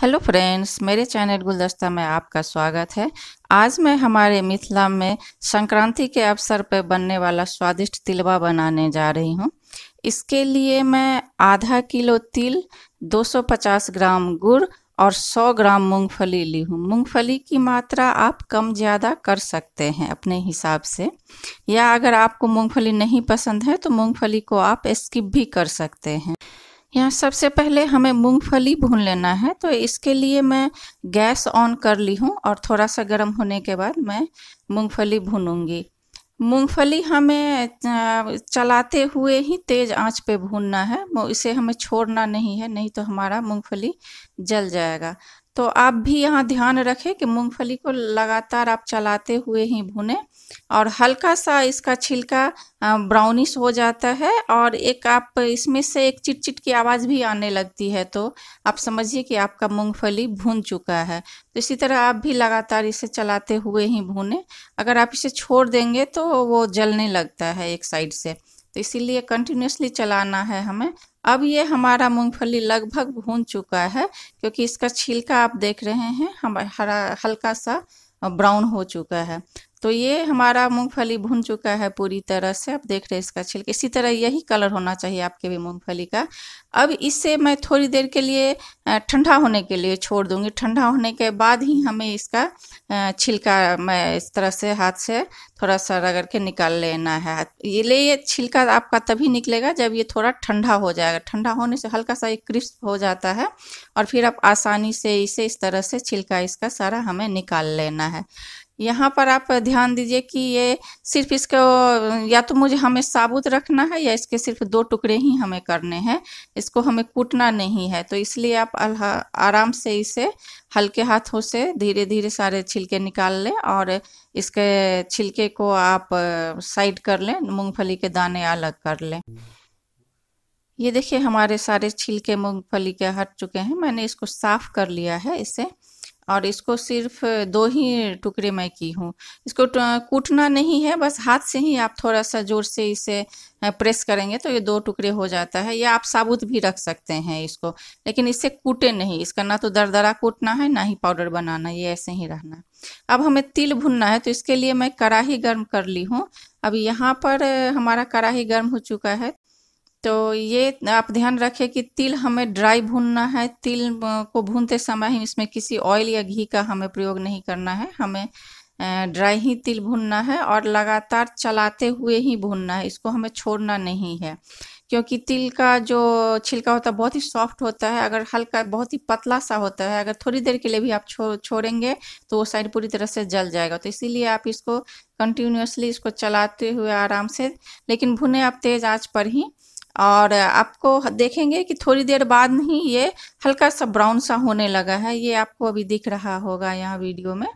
hello friends मेरे channel गुलदस्ता में आपका स्वागत है आज मैं हमारे मिथिला में संक्रांति के अवसर पर बनने वाला स्वादिष्ट तिलवा बनाने जा रही हूँ इसके लिए मैं आधा किलो तिल 250 ग्राम गुड़ और 100 ग्राम मूंगफली ली हूँ मूंगफली की मात्रा आप कम ज़्यादा कर सकते हैं अपने हिसाब से या अगर आपको मूँगफली नहीं पसंद है तो मूँगफली को आप स्किप भी कर सकते हैं यहाँ सबसे पहले हमें मूंगफली भून लेना है तो इसके लिए मैं गैस ऑन कर ली हूँ और थोड़ा सा गर्म होने के बाद मैं मूंगफली भूनूंगी मूंगफली हमें चलाते हुए ही तेज़ आंच पे भूनना है इसे हमें छोड़ना नहीं है नहीं तो हमारा मूंगफली जल जाएगा तो आप भी यहाँ ध्यान रखें कि मूंगफली को लगातार आप चलाते हुए ही भूनें और हल्का सा इसका छिलका ब्राउनिश हो जाता है और एक आप इसमें से एक चिटचिट की आवाज़ भी आने लगती है तो आप समझिए कि आपका मूंगफली भून चुका है तो इसी तरह आप भी लगातार इसे चलाते हुए ही भूने अगर आप इसे छोड़ देंगे तो वो जलने लगता है एक साइड से तो इसीलिए कंटिन्यूसली चलाना है हमें अब ये हमारा मूंगफली लगभग भून चुका है क्योंकि इसका छिलका आप देख रहे हैं हम हरा हल्का सा ब्राउन हो चुका है तो ये हमारा मूंगफली भुन चुका है पूरी तरह से आप देख रहे हैं इसका छिलका इसी तरह यही कलर होना चाहिए आपके भी मूंगफली का अब इसे मैं थोड़ी देर के लिए ठंडा होने के लिए छोड़ दूंगी ठंडा होने के बाद ही हमें इसका छिलका मैं इस तरह से हाथ से थोड़ा सा रगड़ के निकाल लेना है ये ले ये छिलका आपका तभी निकलेगा जब ये थोड़ा ठंडा हो जाएगा ठंडा होने से हल्का सा ये क्रिस्प हो जाता है और फिर आप आसानी से इसे इस तरह से छिलका इसका सारा हमें निकाल लेना है यहाँ पर आप ध्यान दीजिए कि ये सिर्फ इसको या तो मुझे हमें साबुत रखना है या इसके सिर्फ दो टुकड़े ही हमें करने हैं इसको हमें कूटना नहीं है तो इसलिए आप आराम से इसे हल्के हाथों से धीरे धीरे सारे छिलके निकाल लें और इसके छिलके को आप साइड कर लें मूंगफली के दाने अलग कर लें ये देखिए हमारे सारे छिलके मूंगफली के हट चुके हैं मैंने इसको साफ़ कर लिया है इसे और इसको सिर्फ दो ही टुकड़े मैं की हूँ इसको कूटना नहीं है बस हाथ से ही आप थोड़ा सा ज़ोर से इसे प्रेस करेंगे तो ये दो टुकड़े हो जाता है या आप साबुत भी रख सकते हैं इसको लेकिन इससे कूटे नहीं इसका ना तो दरदरा कूटना है ना ही पाउडर बनाना ये ऐसे ही रहना अब हमें तिल भुनना है तो इसके लिए मैं कड़ाही गर्म कर ली हूँ अब यहाँ पर हमारा कड़ाही गर्म हो चुका है तो ये आप ध्यान रखें कि तिल हमें ड्राई भूनना है तिल को भूनते समय ही इसमें किसी ऑयल या घी का हमें प्रयोग नहीं करना है हमें ड्राई ही तिल भूनना है और लगातार चलाते हुए ही भूनना है इसको हमें छोड़ना नहीं है क्योंकि तिल का जो छिलका होता है बहुत ही सॉफ्ट होता है अगर हल्का बहुत ही पतला सा होता है अगर थोड़ी देर के लिए भी आप छो छोड़ेंगे तो वो साइड पूरी तरह से जल जाएगा तो इसीलिए आप इसको कंटिन्यूसली इसको चलाते हुए आराम से लेकिन भुने आप तेज आँच पर ही और आपको देखेंगे कि थोड़ी देर बाद ही ये हल्का सा ब्राउन सा होने लगा है ये आपको अभी दिख रहा होगा यहाँ वीडियो में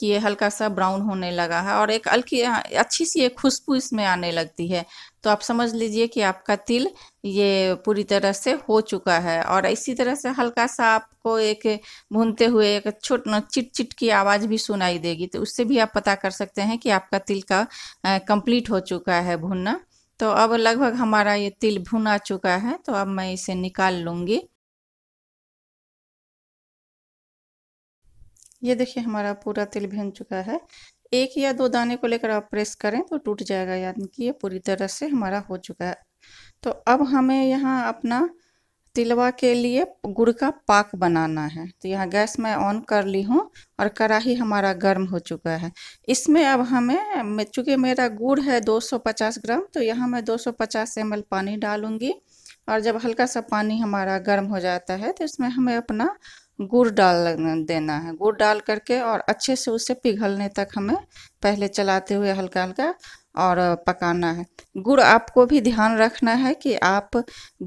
कि ये हल्का सा ब्राउन होने लगा है और एक हल्की हाँ, अच्छी सी एक खुशबू इसमें आने लगती है तो आप समझ लीजिए कि आपका तिल ये पूरी तरह से हो चुका है और इसी तरह से हल्का सा आपको एक भूनते हुए एक छोट चिट चिट की आवाज़ भी सुनाई देगी तो उससे भी आप पता कर सकते हैं कि आपका तिल का कंप्लीट हो चुका है भूनना तो अब लगभग हमारा ये तिल भुना चुका है तो अब मैं इसे निकाल लूँगी ये देखिए हमारा पूरा तिल भुन चुका है एक या दो दाने को लेकर आप प्रेस करें तो टूट जाएगा यानी कि ये पूरी तरह से हमारा हो चुका है तो अब हमें यहाँ अपना तिलवा के लिए गुड़ का पाक बनाना है तो यहाँ गैस मैं ऑन कर ली हूँ और कढ़ाही हमारा गर्म हो चुका है इसमें अब हमें चूँकि मेरा गुड़ है 250 ग्राम तो यहाँ मैं 250 ml पानी डालूँगी और जब हल्का सा पानी हमारा गर्म हो जाता है तो इसमें हमें अपना गुड़ डाल देना है गुड़ डाल करके और अच्छे से उसे पिघलने तक हमें पहले चलाते हुए हल्का हल्का और पकाना है गुड़ आपको भी ध्यान रखना है कि आप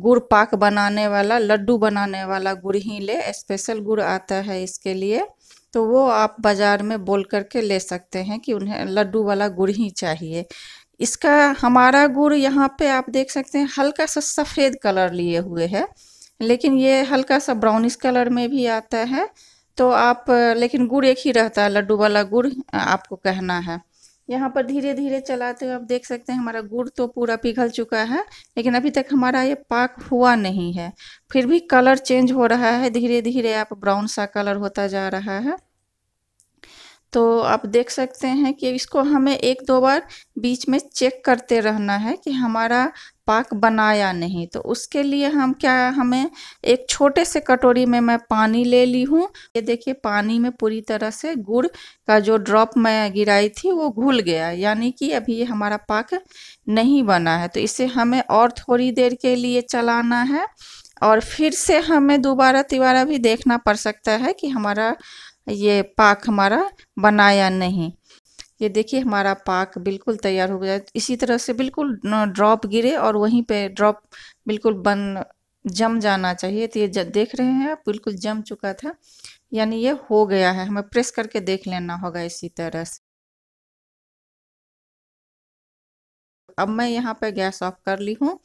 गुड़ पाक बनाने वाला लड्डू बनाने वाला गुड़ ही ले स्पेशल गुड़ आता है इसके लिए तो वो आप बाज़ार में बोल करके ले सकते हैं कि उन्हें लड्डू वाला गुड़ ही चाहिए इसका हमारा गुड़ यहाँ पे आप देख सकते हैं हल्का सा सफ़ेद कलर लिए हुए है लेकिन ये हल्का सा ब्राउनिश कलर में भी आता है तो आप लेकिन गुड़ एक ही रहता है लड्डू वाला गुड़ आपको कहना है यहाँ पर धीरे धीरे चलाते हुए आप देख सकते हैं हमारा गुड़ तो पूरा पिघल चुका है लेकिन अभी तक हमारा ये पाक हुआ नहीं है फिर भी कलर चेंज हो रहा है धीरे धीरे आप ब्राउन सा कलर होता जा रहा है तो आप देख सकते हैं कि इसको हमें एक दो बार बीच में चेक करते रहना है कि हमारा पाक बनाया नहीं तो उसके लिए हम क्या हमें एक छोटे से कटोरी में मैं पानी ले ली हूँ ये देखिए पानी में पूरी तरह से गुड़ का जो ड्रॉप मैं गिराई थी वो घुल गया यानी कि अभी ये हमारा पाक नहीं बना है तो इसे हमें और थोड़ी देर के लिए चलाना है और फिर से हमें दोबारा तिबारा भी देखना पड़ सकता है कि हमारा ये पाक हमारा बनाया नहीं ये देखिए हमारा पाक बिल्कुल तैयार हो गया इसी तरह से बिल्कुल ड्रॉप गिरे और वहीं पे ड्रॉप बिल्कुल बन जम जाना चाहिए तो ये देख रहे हैं आप बिल्कुल जम चुका था यानी ये हो गया है हमें प्रेस करके देख लेना होगा इसी तरह से अब मैं यहाँ पे गैस ऑफ कर ली हूँ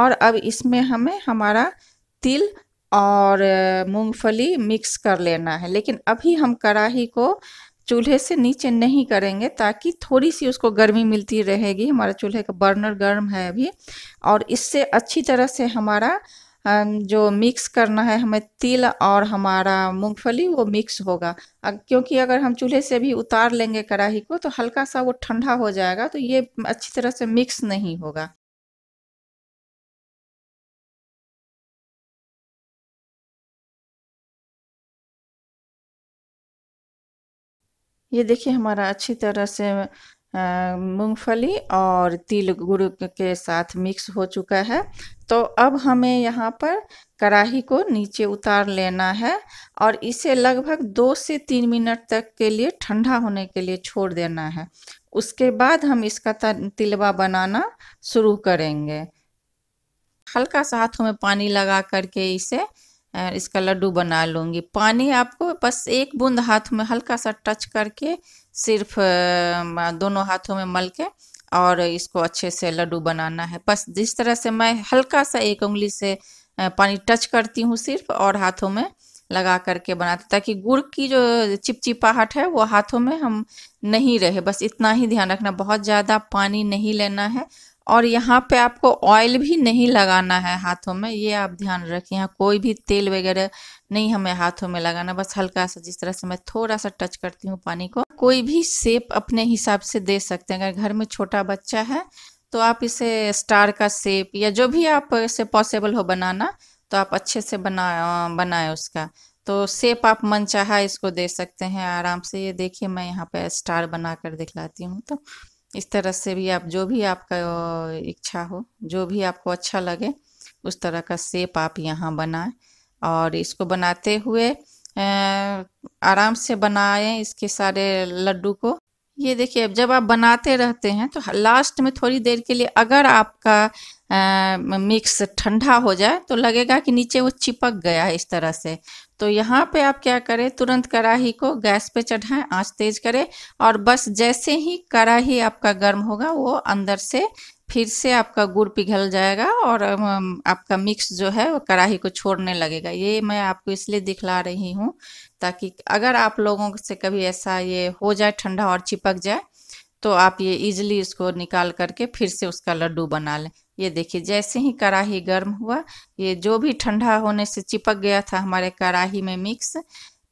और अब इसमें हमें हमारा तिल और मूंगफली मिक्स कर लेना है लेकिन अभी हम कढ़ाही को चूल्हे से नीचे नहीं करेंगे ताकि थोड़ी सी उसको गर्मी मिलती रहेगी हमारा चूल्हे का बर्नर गर्म है अभी और इससे अच्छी तरह से हमारा जो मिक्स करना है हमें तिल और हमारा मूंगफली वो मिक्स होगा क्योंकि अगर हम चूल्हे से भी उतार लेंगे कढ़ाई को तो हल्का सा वो ठंडा हो जाएगा तो ये अच्छी तरह से मिक्स नहीं होगा ये देखिए हमारा अच्छी तरह से मूंगफली और तिल गुड़ के साथ मिक्स हो चुका है तो अब हमें यहाँ पर कढ़ाही को नीचे उतार लेना है और इसे लगभग दो से तीन मिनट तक के लिए ठंडा होने के लिए छोड़ देना है उसके बाद हम इसका तिलवा बनाना शुरू करेंगे हल्का सा हाथों में पानी लगा करके इसे इसका लड्डू बना लूँगी पानी आपको बस एक बूंद हाथ में हल्का सा टच करके सिर्फ दोनों हाथों में मल के और इसको अच्छे से लड्डू बनाना है बस जिस तरह से मैं हल्का सा एक उंगली से पानी टच करती हूँ सिर्फ और हाथों में लगा करके बनाती ताकि गुड़ की जो चिपचिपाहट है वो हाथों में हम नहीं रहे बस इतना ही ध्यान रखना बहुत ज़्यादा पानी नहीं लेना है और यहाँ पे आपको ऑयल भी नहीं लगाना है हाथों में ये आप ध्यान रखिए यहाँ कोई भी तेल वगैरह नहीं हमें हाथों में लगाना बस हल्का सा जिस तरह से मैं थोड़ा सा टच करती हूँ पानी को कोई भी सेप अपने हिसाब से दे सकते हैं अगर घर में छोटा बच्चा है तो आप इसे स्टार का सेप या जो भी आप इसे पॉसिबल हो बनाना तो आप अच्छे से बना बनाए उसका तो सेप आप मन चाह इसको दे सकते हैं आराम से ये देखिए मैं यहाँ पे स्टार बना कर दिखलाती हूँ तो इस तरह से भी आप जो भी आपका इच्छा हो जो भी आपको अच्छा लगे उस तरह का सेप आप यहाँ बनाएं और इसको बनाते हुए आराम से बनाएं इसके सारे लड्डू को ये देखिए जब आप बनाते रहते हैं तो लास्ट में थोड़ी देर के लिए अगर आपका आ, मिक्स ठंडा हो जाए तो लगेगा कि नीचे वो चिपक गया है इस तरह से तो यहाँ पे आप क्या करें तुरंत कढ़ाही को गैस पे चढ़ाएं आंच तेज करें और बस जैसे ही कढ़ाही आपका गर्म होगा वो अंदर से फिर से आपका गुड़ पिघल जाएगा और आपका मिक्स जो है वो कढ़ाही को छोड़ने लगेगा ये मैं आपको इसलिए दिखला रही हूँ ताकि अगर आप लोगों से कभी ऐसा ये हो जाए ठंडा और चिपक जाए तो आप ये इजिली इसको निकाल करके फिर से उसका लड्डू बना लें ये देखिए जैसे ही कड़ाही गर्म हुआ ये जो भी ठंडा होने से चिपक गया था हमारे कड़ाही में मिक्स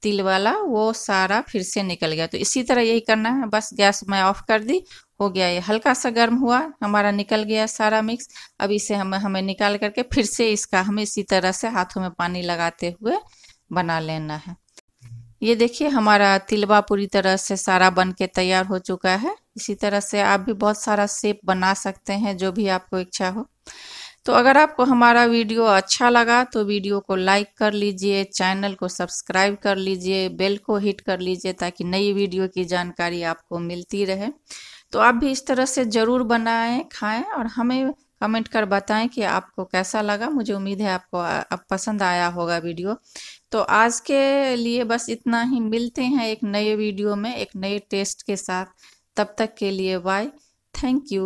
तिल वाला वो सारा फिर से निकल गया तो इसी तरह यही करना है बस गैस मैं ऑफ कर दी हो गया ये हल्का सा गर्म हुआ हमारा निकल गया सारा मिक्स अब इसे हम हमें निकाल करके फिर से इसका हमें इसी तरह से हाथों में पानी लगाते हुए बना लेना है ये देखिए हमारा तिलवा पूरी तरह से सारा बन के तैयार हो चुका है इसी तरह से आप भी बहुत सारा सेप बना सकते हैं जो भी आपको इच्छा हो तो अगर आपको हमारा वीडियो अच्छा लगा तो वीडियो को लाइक कर लीजिए चैनल को सब्सक्राइब कर लीजिए बेल को हिट कर लीजिए ताकि नई वीडियो की जानकारी आपको मिलती रहे तो आप भी इस तरह से ज़रूर बनाएं खाएं और हमें कमेंट कर बताएं कि आपको कैसा लगा मुझे उम्मीद है आपको अब पसंद आया होगा वीडियो तो आज के लिए बस इतना ही मिलते हैं एक नए वीडियो में एक नए टेस्ट के साथ तब तक के लिए बाय थैंक यू